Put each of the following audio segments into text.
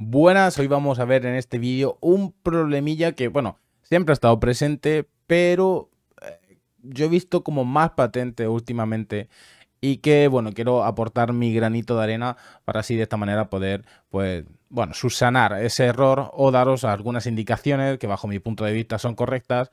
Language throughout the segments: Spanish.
buenas. Hoy vamos a ver en este vídeo un problemilla que, bueno, siempre ha estado presente, pero eh, yo he visto como más patente últimamente y que, bueno, quiero aportar mi granito de arena para así de esta manera poder, pues, bueno, subsanar ese error o daros algunas indicaciones que bajo mi punto de vista son correctas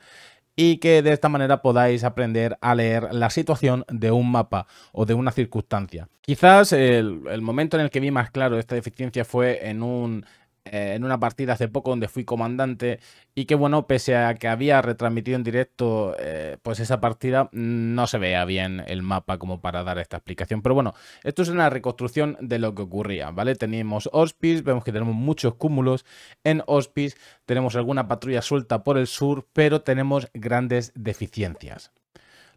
y que de esta manera podáis aprender a leer la situación de un mapa o de una circunstancia. Quizás el, el momento en el que vi más claro esta deficiencia fue en un eh, en una partida hace poco donde fui comandante y que bueno, pese a que había retransmitido en directo eh, pues esa partida, no se vea bien el mapa como para dar esta explicación. Pero bueno, esto es una reconstrucción de lo que ocurría, ¿vale? Teníamos Hospice, vemos que tenemos muchos cúmulos en Hospice, tenemos alguna patrulla suelta por el sur, pero tenemos grandes deficiencias.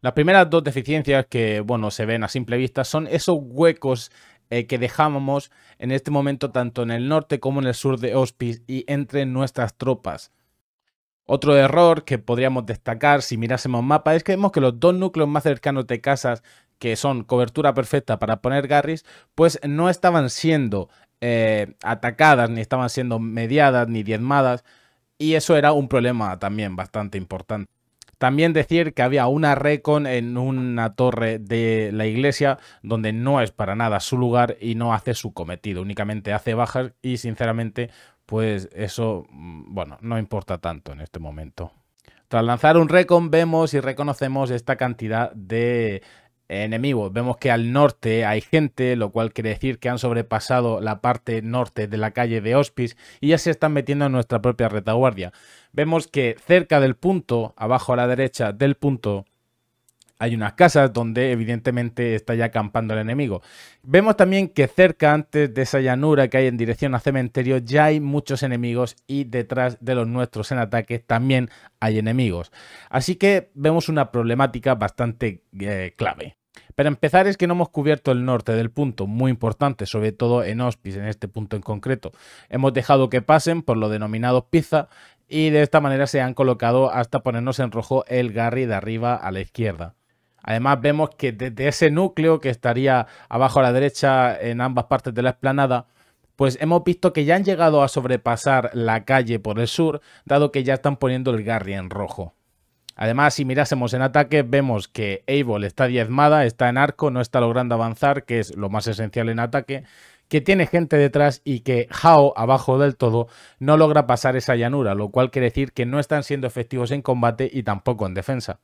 Las primeras dos deficiencias que, bueno, se ven a simple vista son esos huecos eh, que dejábamos en este momento tanto en el norte como en el sur de Hospice y entre nuestras tropas. Otro error que podríamos destacar si mirásemos mapa es que vemos que los dos núcleos más cercanos de casas, que son cobertura perfecta para poner garris, pues no estaban siendo eh, atacadas, ni estaban siendo mediadas, ni diezmadas, y eso era un problema también bastante importante. También decir que había una recon en una torre de la iglesia donde no es para nada su lugar y no hace su cometido, únicamente hace bajas y sinceramente pues eso, mm, bueno, no importa tanto en este momento. Tras lanzar un recon vemos y reconocemos esta cantidad de enemigos. Vemos que al norte hay gente, lo cual quiere decir que han sobrepasado la parte norte de la calle de Hospice y ya se están metiendo en nuestra propia retaguardia. Vemos que cerca del punto, abajo a la derecha del punto, hay unas casas donde evidentemente está ya acampando el enemigo. Vemos también que cerca antes de esa llanura que hay en dirección a cementerio ya hay muchos enemigos y detrás de los nuestros en ataque también hay enemigos. Así que vemos una problemática bastante eh, clave. Para empezar es que no hemos cubierto el norte del punto, muy importante, sobre todo en Hospice, en este punto en concreto. Hemos dejado que pasen por lo denominado pizza y de esta manera se han colocado hasta ponernos en rojo el Garry de arriba a la izquierda. Además vemos que desde ese núcleo que estaría abajo a la derecha en ambas partes de la explanada, pues hemos visto que ya han llegado a sobrepasar la calle por el sur, dado que ya están poniendo el Garry en rojo. Además, si mirásemos en ataque, vemos que Able está diezmada, está en arco, no está logrando avanzar, que es lo más esencial en ataque, que tiene gente detrás y que Hao, abajo del todo, no logra pasar esa llanura, lo cual quiere decir que no están siendo efectivos en combate y tampoco en defensa.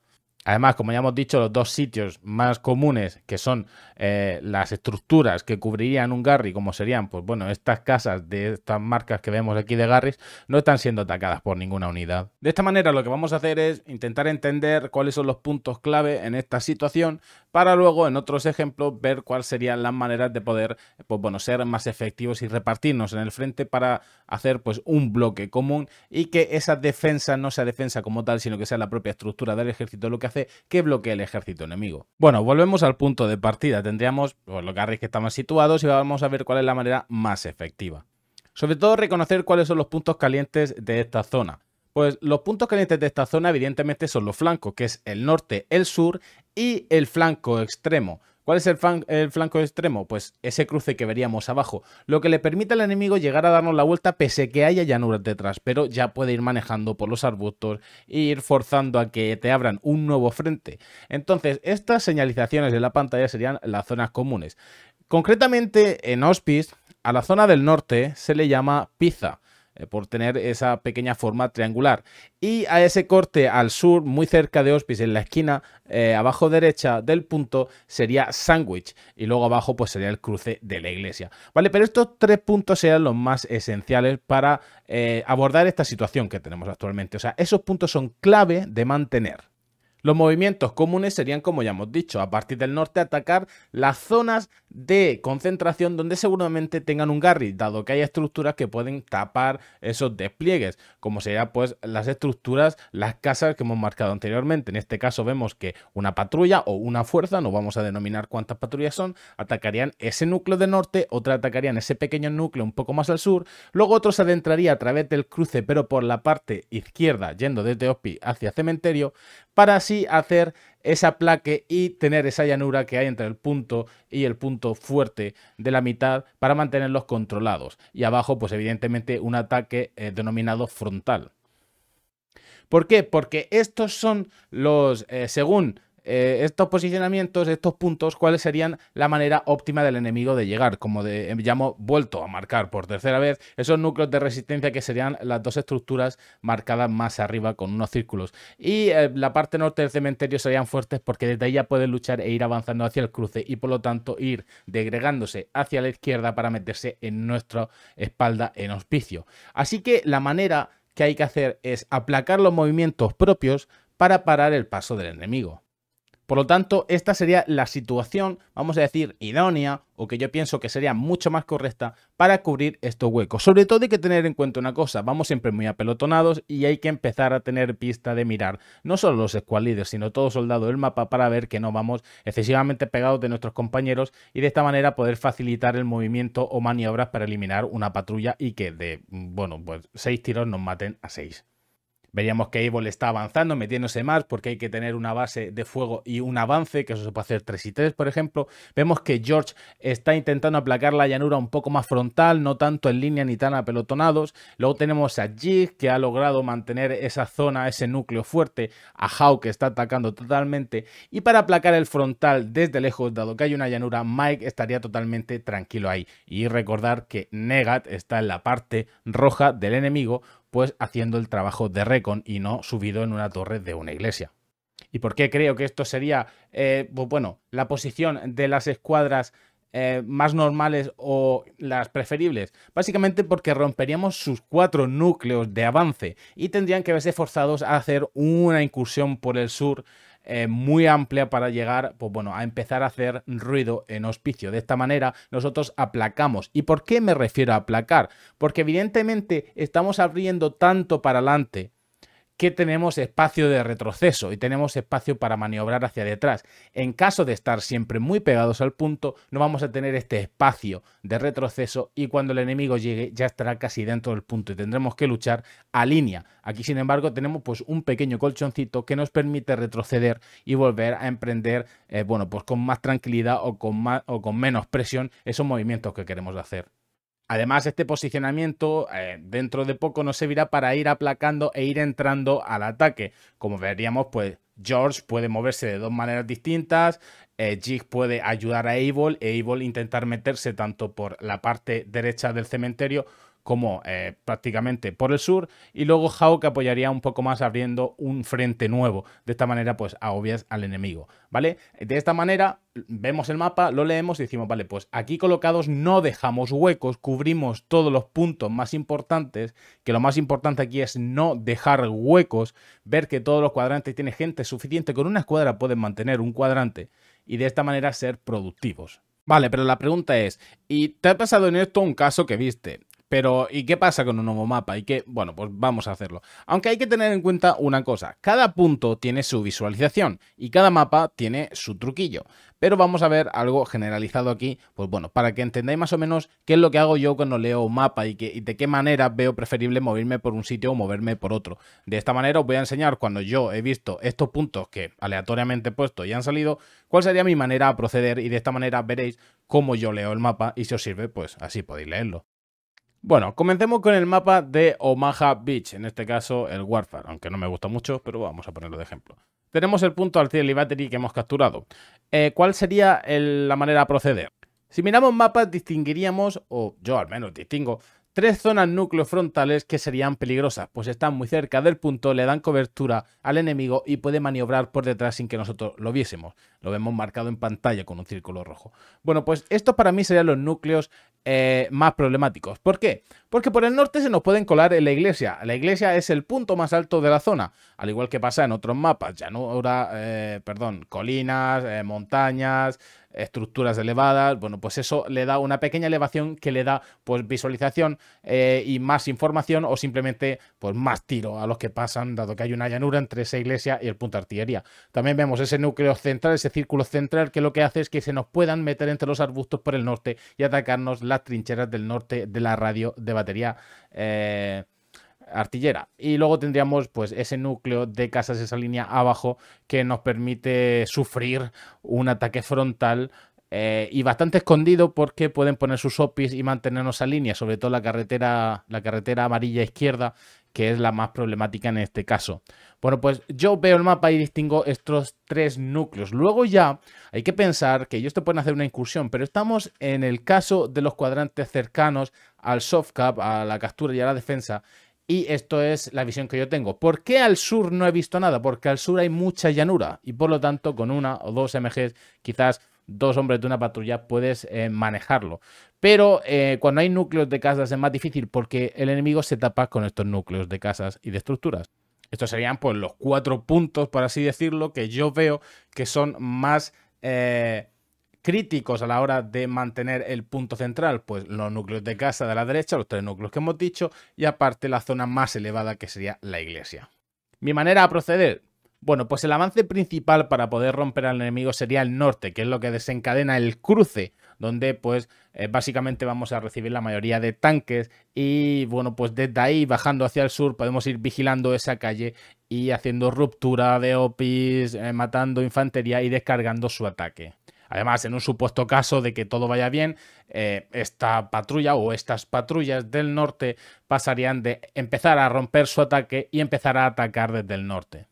Además, como ya hemos dicho, los dos sitios más comunes que son eh, las estructuras que cubrirían un Garry, como serían, pues bueno, estas casas de estas marcas que vemos aquí de Garris, no están siendo atacadas por ninguna unidad. De esta manera, lo que vamos a hacer es intentar entender cuáles son los puntos clave en esta situación para luego, en otros ejemplos, ver cuáles serían las maneras de poder, pues bueno, ser más efectivos y repartirnos en el frente para hacer pues un bloque común y que esa defensa no sea defensa como tal, sino que sea la propia estructura del ejército lo que hace que bloquee el ejército enemigo. Bueno, volvemos al punto de partida. Tendríamos los carries pues, que están situados y vamos a ver cuál es la manera más efectiva. Sobre todo reconocer cuáles son los puntos calientes de esta zona. Pues los puntos calientes de esta zona evidentemente son los flancos, que es el norte, el sur y el flanco extremo. ¿Cuál es el, flanco extremo? Pues ese cruce que veríamos abajo, lo que le permite al enemigo llegar a darnos la vuelta pese que haya llanuras detrás, pero ya puede ir manejando por los arbustos e ir forzando a que te abran un nuevo frente. Entonces, estas señalizaciones de la pantalla serían las zonas comunes. Concretamente, en Hospice, a la zona del norte se le llama Pizza eh, por tener esa pequeña forma triangular. Y a ese corte al sur, muy cerca de Hospice, en la esquina eh, abajo derecha del punto, sería Sandwich. Y luego abajo, pues sería el cruce de la iglesia. Vale, pero estos tres puntos serían los más esenciales para eh, abordar esta situación que tenemos actualmente. O sea, esos puntos son clave de mantener. Los movimientos comunes serían, como ya hemos dicho, a partir del norte atacar las zonas de concentración donde seguramente tengan un garry, dado que hay estructuras que pueden tapar esos despliegues, como serían pues las estructuras, las casas que hemos marcado anteriormente. En este caso vemos que una patrulla o una fuerza, no vamos a denominar cuántas patrullas son, atacarían ese núcleo de norte, otra atacarían ese pequeño núcleo un poco más al sur, luego otro se adentraría a través del cruce pero por la parte izquierda yendo desde Ospi hacia cementerio, para así hacer esa plaque y tener esa llanura que hay entre el punto y el punto fuerte de la mitad para mantenerlos controlados. Y abajo, pues evidentemente, un ataque eh, denominado frontal. ¿Por qué? Porque estos son los, eh, según eh, estos posicionamientos, estos puntos, cuáles serían la manera óptima del enemigo de llegar, como de, eh, hemos vuelto a marcar por tercera vez, esos núcleos de resistencia que serían las dos estructuras marcadas más arriba con unos círculos. Y eh, la parte norte del cementerio serían fuertes porque desde ahí ya pueden luchar e ir avanzando hacia el cruce y por lo tanto ir degregándose hacia la izquierda para meterse en nuestra espalda en hospicio. Así que la manera que hay que hacer es aplacar los movimientos propios para parar el paso del enemigo. Por lo tanto, esta sería la situación, vamos a decir, idónea o que yo pienso que sería mucho más correcta para cubrir estos huecos. Sobre todo hay que tener en cuenta una cosa, vamos siempre muy apelotonados y hay que empezar a tener pista de mirar no solo los squad sino todo soldado del mapa para ver que no vamos excesivamente pegados de nuestros compañeros y de esta manera poder facilitar el movimiento o maniobras para eliminar una patrulla y que de, mm, bueno, pues seis tiros nos maten a seis. Veríamos que Evil está avanzando, metiéndose más, porque hay que tener una base de fuego y un avance, que eso se puede hacer 3 y 3, por ejemplo. Vemos que George está intentando aplacar la llanura un poco más frontal, no tanto en línea ni tan apelotonados. Luego tenemos a Jig, que ha logrado mantener esa zona, ese núcleo fuerte. A Hawk, que está atacando totalmente. Y para aplacar el frontal desde lejos, dado que hay una llanura, Mike estaría totalmente tranquilo ahí. Y recordar que Negat está en la parte roja del enemigo, haciendo el trabajo de Recon y no subido en una torre de una iglesia. ¿Y por qué creo que esto sería, eh, bueno, la posición de las escuadras eh, más normales o las preferibles? Básicamente porque romperíamos sus cuatro núcleos de avance y tendrían que verse forzados a hacer una incursión por el sur eh, muy amplia para llegar, pues bueno, a empezar a hacer ruido en hospicio. De esta manera nosotros aplacamos. ¿Y por qué me refiero a aplacar? Porque evidentemente estamos abriendo tanto para adelante que tenemos espacio de retroceso y tenemos espacio para maniobrar hacia detrás. En caso de estar siempre muy pegados al punto, no vamos a tener este espacio de retroceso y cuando el enemigo llegue ya estará casi dentro del punto y tendremos que luchar a línea. Aquí, sin embargo, tenemos pues un pequeño colchoncito que nos permite retroceder y volver a emprender, eh, bueno, pues con más tranquilidad o con, o con menos presión esos movimientos que queremos hacer. Además, este posicionamiento eh, dentro de poco nos servirá para ir aplacando e ir entrando al ataque. Como veríamos, pues George puede moverse de dos maneras distintas, eh, Jig puede ayudar a Evil e Evil intentar meterse tanto por la parte derecha del cementerio como eh, prácticamente por el sur, y luego que apoyaría un poco más abriendo un frente nuevo. De esta manera, pues obvias al enemigo, ¿vale? De esta manera, vemos el mapa, lo leemos y decimos, vale, pues aquí colocados no dejamos huecos, cubrimos todos los puntos más importantes, que lo más importante aquí es no dejar huecos, ver que todos los cuadrantes tienen gente suficiente, con una escuadra pueden mantener un cuadrante, y de esta manera ser productivos. Vale, pero la pregunta es, ¿y te ha pasado en esto un caso que viste? Pero, ¿y qué pasa con un nuevo mapa? Y que, bueno, pues vamos a hacerlo. Aunque hay que tener en cuenta una cosa, cada punto tiene su visualización y cada mapa tiene su truquillo. Pero vamos a ver algo generalizado aquí, pues bueno, para que entendáis más o menos qué es lo que hago yo cuando leo un mapa y, de qué manera veo preferible moverme por un sitio o moverme por otro. De esta manera os voy a enseñar cuando yo he visto estos puntos que aleatoriamente he puesto y han salido, cuál sería mi manera de proceder y de esta manera veréis cómo yo leo el mapa y si os sirve, pues así podéis leerlo. Bueno, comencemos con el mapa de Omaha Beach, en este caso el Warfare, aunque no me gusta mucho, pero vamos a ponerlo de ejemplo. Tenemos el punto Artillery Battery que hemos capturado. Eh, ¿Cuál sería la manera de proceder? Si miramos mapas, distinguiríamos, o yo al menos distingo, tres zonas núcleos frontales que serían peligrosas, pues están muy cerca del punto, le dan cobertura al enemigo y puede maniobrar por detrás sin que nosotros lo viésemos. Lo vemos marcado en pantalla con un círculo rojo. Bueno, pues estos para mí serían los núcleos eh, más problemáticos. ¿Por qué? Porque por el norte se nos pueden colar en la iglesia. La iglesia es el punto más alto de la zona, al igual que pasa en otros mapas, ya no ahora eh, perdón, colinas, eh, montañas, estructuras elevadas. Bueno, pues eso le da una pequeña elevación que le da pues visualización y más información o simplemente pues más tiro a los que pasan, dado que hay una llanura entre esa iglesia y el punto de artillería. También vemos ese núcleo central, ese círculo central que lo que hace es que se nos puedan meter entre los arbustos por el norte y atacarnos la trincheras del norte de la radio de batería. Eh, artillera. Y luego tendríamos pues ese núcleo de casas, esa línea abajo que nos permite sufrir un ataque frontal eh, y bastante escondido porque pueden poner sus OPIs y mantenernos a línea, sobre todo la carretera, la carretera amarilla izquierda que es la más problemática en este caso. Bueno, pues yo veo el mapa y distingo estos tres núcleos. Luego ya hay que pensar que ellos te pueden hacer una incursión, pero estamos en el caso de los cuadrantes cercanos al soft cap, a la captura y a la defensa, y esto es la visión que yo tengo. ¿Por qué al sur no he visto nada? Porque al sur hay mucha llanura y por lo tanto con una o dos MGs quizás dos hombres de una patrulla puedes eh, manejarlo. Pero eh, cuando hay núcleos de casas es más difícil porque el enemigo se tapa con estos núcleos de casas y de estructuras. Estos serían pues los cuatro puntos, por así decirlo, que yo veo que son más eh, críticos a la hora de mantener el punto central. Pues los núcleos de casa de la derecha, los tres núcleos que hemos dicho, y aparte la zona más elevada que sería la iglesia. Mi manera de proceder, bueno, pues el avance principal para poder romper al enemigo sería el norte, que es lo que desencadena el cruce, donde pues eh, básicamente vamos a recibir la mayoría de tanques y bueno, pues desde ahí bajando hacia el sur podemos ir vigilando esa calle y haciendo ruptura de OPIs, eh, matando infantería y descargando su ataque. Además, en un supuesto caso de que todo vaya bien, eh, esta patrulla o estas patrullas del norte pasarían de empezar a romper su ataque y empezar a atacar desde el norte.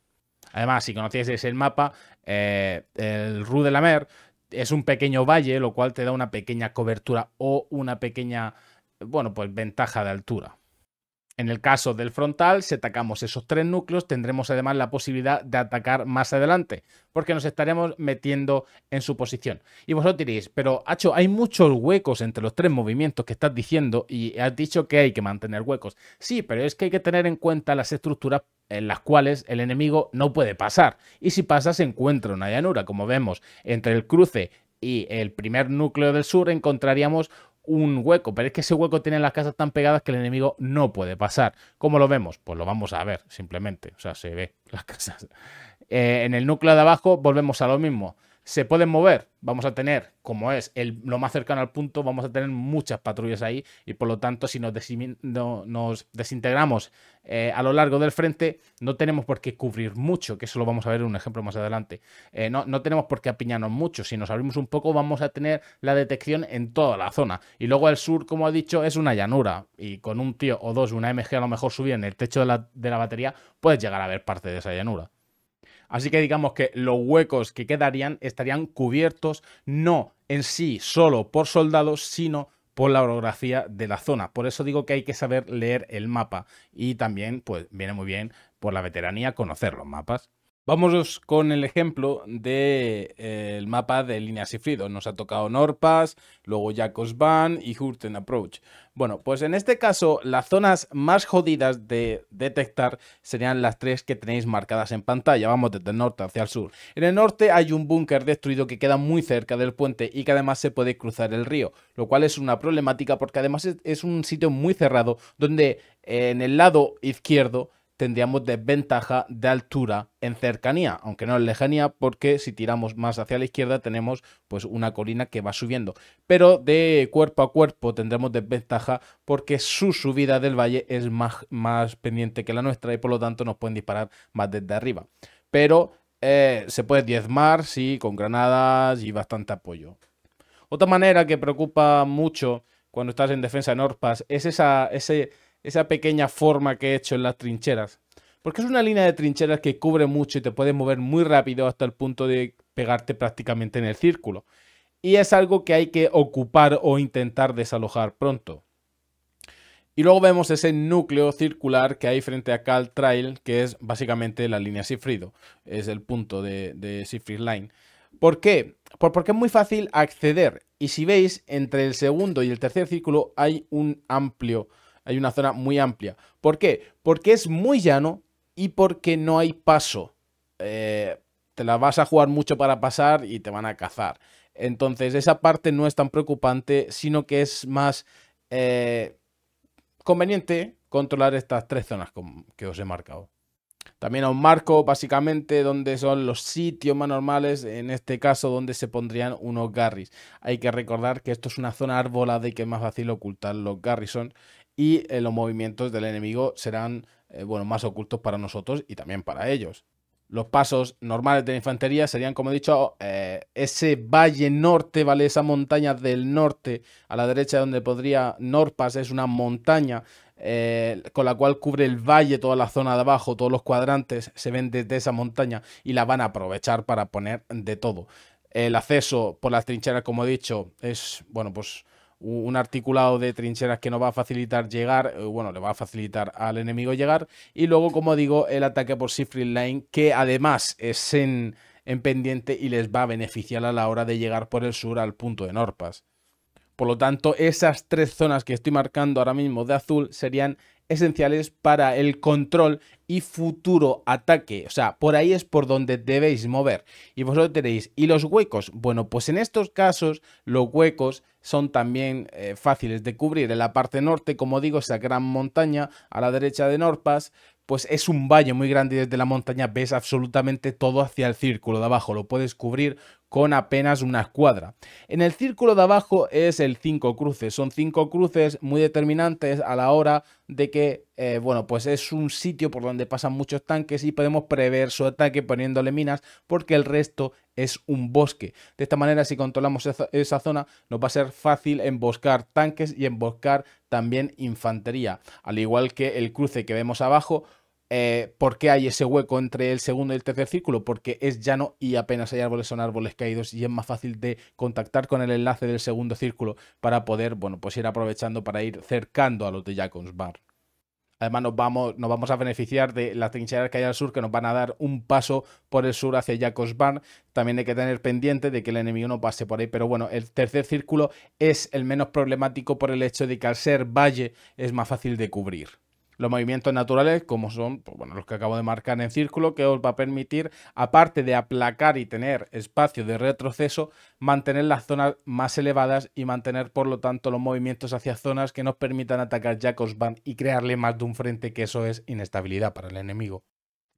Además, si conocíais el mapa, eh, el Rue de la Mer es un pequeño valle, lo cual te da una pequeña cobertura o una pequeña, bueno, pues ventaja de altura. En el caso del frontal, si atacamos esos tres núcleos, tendremos además la posibilidad de atacar más adelante, porque nos estaremos metiendo en su posición. Y vosotros diréis, pero Hacho, hay muchos huecos entre los tres movimientos que estás diciendo y has dicho que hay que mantener huecos. Sí, pero es que hay que tener en cuenta las estructuras en las cuales el enemigo no puede pasar. Y si pasa, se encuentra una llanura. Como vemos, entre el cruce y el primer núcleo del sur encontraríamos un hueco, pero es que ese hueco tiene las casas tan pegadas que el enemigo no puede pasar. ¿Cómo lo vemos? Pues lo vamos a ver, simplemente. O sea, se ve las casas. Eh, en el núcleo de abajo volvemos a lo mismo se pueden mover. Vamos a tener, como es el, lo más cercano al punto, vamos a tener muchas patrullas ahí y por lo tanto si nos, desintegramos eh, a lo largo del frente, no tenemos por qué cubrir mucho, que eso lo vamos a ver en un ejemplo más adelante. Eh, no, no, tenemos por qué apiñarnos mucho, si nos abrimos un poco vamos a tener la detección en toda la zona. Y luego el sur, como ha dicho, es una llanura y con un tío o dos, una MG a lo mejor subir en el techo de la, de la batería, puedes llegar a ver parte de esa llanura. Así que digamos que los huecos que quedarían estarían cubiertos no en sí solo por soldados, sino por la orografía de la zona. Por eso digo que hay que saber leer el mapa y también pues viene muy bien por la veteranía conocer los mapas. Vamos con el ejemplo del de, eh, mapa de líneas y Nos ha tocado Norpas, luego van y Hurten Approach. Bueno, pues en este caso las zonas más jodidas de detectar serían las tres que tenéis marcadas en pantalla. Vamos desde el norte hacia el sur. En el norte hay un búnker destruido que queda muy cerca del puente y que además se puede cruzar el río, lo cual es una problemática porque además es un sitio muy cerrado donde eh, en el lado izquierdo tendríamos desventaja de altura en cercanía, aunque no en lejanía, porque si tiramos más hacia la izquierda tenemos pues una colina que va subiendo, pero de cuerpo a cuerpo tendremos desventaja porque su subida del valle es más, más pendiente que la nuestra y por lo tanto nos pueden disparar más desde arriba. Pero eh, se puede diezmar, sí, con granadas y bastante apoyo. Otra manera que preocupa mucho cuando estás en defensa en Orpas es esa, ese esa pequeña forma que he hecho en las trincheras. Porque es una línea de trincheras que cubre mucho y te puede mover muy rápido hasta el punto de pegarte prácticamente en el círculo. Y es algo que hay que ocupar o intentar desalojar pronto. Y luego vemos ese núcleo circular que hay frente a Cal Trail, que es básicamente la línea Sifrido. Es el punto de, de Line. ¿Por qué? Pues porque es muy fácil acceder. Y si veis, entre el segundo y el tercer círculo hay un amplio hay una zona muy amplia. ¿Por qué? Porque es muy llano y porque no hay paso. Eh, te la vas a jugar mucho para pasar y te van a cazar. Entonces esa parte no es tan preocupante, sino que es más eh, conveniente controlar estas tres zonas que os he marcado. También a un marco básicamente donde son los sitios más normales, en este caso donde se pondrían unos garris. Hay que recordar que esto es una zona arbolada y que es más fácil ocultar los garris y eh, los movimientos del enemigo serán eh, bueno, más ocultos para nosotros y también para ellos. Los pasos normales de la infantería serían, como he dicho, eh, ese valle norte, ¿vale? Esa montaña del norte a la derecha donde podría Norpas, es una montaña con la cual cubre el valle, toda la zona de abajo, todos los cuadrantes se ven desde esa montaña y la van a aprovechar para poner de todo. El acceso por las trincheras, como he dicho, es, bueno, pues un articulado de trincheras que nos va a facilitar llegar, eh, bueno, le va a facilitar al enemigo llegar. Y luego, como digo, el ataque por Sifril Line, que además es en, en, pendiente y les va a beneficiar a la hora de llegar por el sur al punto de Norpas. Por lo tanto, esas tres zonas que estoy marcando ahora mismo de azul serían esenciales para el control y futuro ataque. O sea, por ahí es por donde debéis mover. Y vosotros tenéis, ¿y los huecos? Bueno, pues en estos casos los huecos son también eh, fáciles de cubrir. En la parte norte, como digo, esa gran montaña a la derecha de Norpas, pues es un valle muy grande desde la montaña ves absolutamente todo hacia el círculo de abajo. Lo puedes cubrir con apenas una escuadra. En el círculo de abajo es el 5 cruces, son cinco cruces muy determinantes a la hora de que, eh, bueno, pues es un sitio por donde pasan muchos tanques y podemos prever su ataque poniéndole minas porque el resto es un bosque. De esta manera, si controlamos esa, esa zona, nos va a ser fácil emboscar tanques y emboscar también infantería. Al igual que el cruce que vemos abajo, eh, ¿Por qué hay ese hueco entre el segundo y el tercer círculo? Porque es llano y apenas hay árboles, son árboles caídos y es más fácil de contactar con el enlace del segundo círculo para poder, bueno, pues ir aprovechando para ir cercando a los de Jacobs Bar. Además nos vamos, nos vamos a beneficiar de las trincheras que hay al sur que nos van a dar un paso por el sur hacia Jacobs Barn. También hay que tener pendiente de que el enemigo no pase por ahí. Pero bueno, el tercer círculo es el menos problemático por el hecho de que al ser valle es más fácil de cubrir. Los movimientos naturales, como son pues, bueno, los que acabo de marcar en círculo, que os va a permitir, aparte de aplacar y tener espacio de retroceso, mantener las zonas más elevadas y mantener, por lo tanto, los movimientos hacia zonas que nos permitan atacar Jacobs Van y crearle más de un frente, que eso es inestabilidad para el enemigo.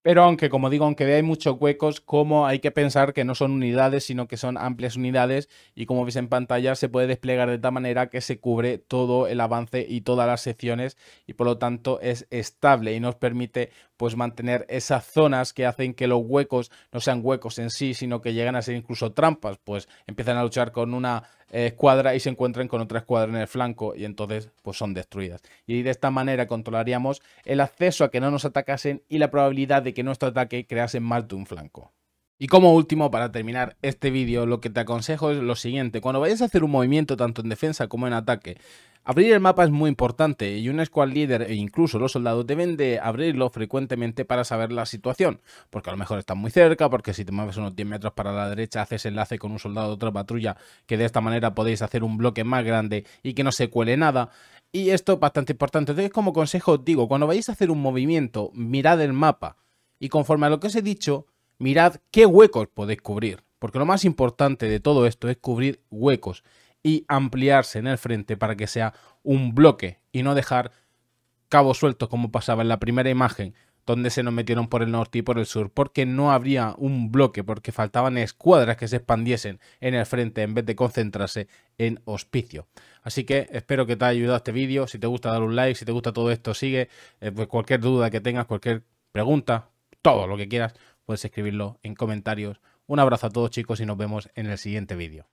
Pero aunque, como digo, aunque veáis muchos huecos, como hay que pensar que no son unidades, sino que son amplias unidades y como veis en pantalla se puede desplegar de tal manera que se cubre todo el avance y todas las secciones y por lo tanto es estable y nos permite pues mantener esas zonas que hacen que los huecos no sean huecos en sí, sino que llegan a ser incluso trampas, pues empiezan a luchar con una eh, escuadra y se encuentran con otra escuadra en el flanco y entonces pues son destruidas. Y de esta manera controlaríamos el acceso a que no nos atacasen y la probabilidad de que nuestro ataque crease más de un flanco. Y como último, para terminar este vídeo, lo que te aconsejo es lo siguiente. Cuando vayáis a hacer un movimiento tanto en defensa como en ataque, abrir el mapa es muy importante y un squad leader e incluso los soldados deben de abrirlo frecuentemente para saber la situación. Porque a lo mejor están muy cerca, porque si te mueves unos 10 metros para la derecha haces enlace con un soldado de otra patrulla, que de esta manera podéis hacer un bloque más grande y que no se cuele nada. Y esto es bastante importante. Entonces como consejo os digo, cuando vayáis a hacer un movimiento, mirad el mapa y conforme a lo que os he dicho mirad qué huecos podéis cubrir, porque lo más importante de todo esto es cubrir huecos y ampliarse en el frente para que sea un bloque y no dejar cabos sueltos como pasaba en la primera imagen donde se nos metieron por el norte y por el sur, porque no habría un bloque, porque faltaban escuadras que se expandiesen en el frente en vez de concentrarse en hospicio. Así que espero que te haya ayudado este vídeo, si te gusta dale un like, si te gusta todo esto sigue, eh, pues cualquier duda que tengas, cualquier pregunta, todo lo que quieras, puedes escribirlo en comentarios. Un abrazo a todos chicos y nos vemos en el siguiente vídeo.